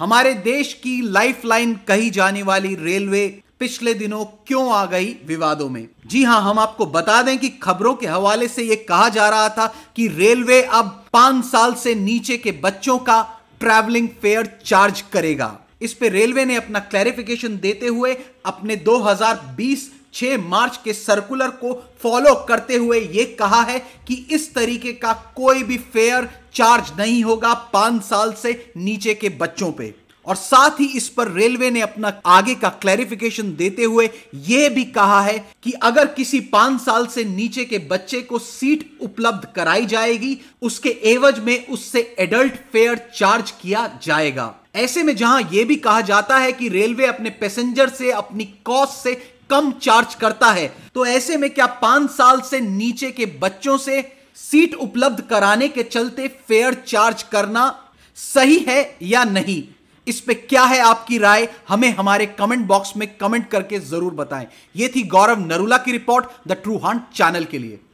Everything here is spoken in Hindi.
हमारे देश की लाइफलाइन कही जाने वाली रेलवे पिछले दिनों क्यों आ गई विवादों में जी हां हम आपको बता दें कि खबरों के हवाले से यह कहा जा रहा था कि रेलवे अब पांच साल से नीचे के बच्चों का ट्रैवलिंग फेयर चार्ज करेगा इस पे रेलवे ने अपना क्लैरिफिकेशन देते हुए अपने 2020 6 मार्च के सर्कुलर को फॉलो करते हुए यह कहा है कि इस तरीके का कोई भी फेयर चार्ज नहीं होगा पांच साल से नीचे के बच्चों पे और साथ ही इस पर रेलवे ने अपना आगे का क्लैरिफिकेशन देते हुए यह भी कहा है कि अगर किसी पांच साल से नीचे के बच्चे को सीट उपलब्ध कराई जाएगी उसके एवज में उससे एडल्ट फेयर चार्ज किया जाएगा ऐसे में जहां यह भी कहा जाता है कि रेलवे अपने पैसेंजर से अपनी कॉस्ट से कम चार्ज करता है तो ऐसे में क्या पांच साल से नीचे के बच्चों से सीट उपलब्ध कराने के चलते फेयर चार्ज करना सही है या नहीं इस पे क्या है आपकी राय हमें हमारे कमेंट बॉक्स में कमेंट करके जरूर बताएं यह थी गौरव नरूला की report The True Haunt channel के लिए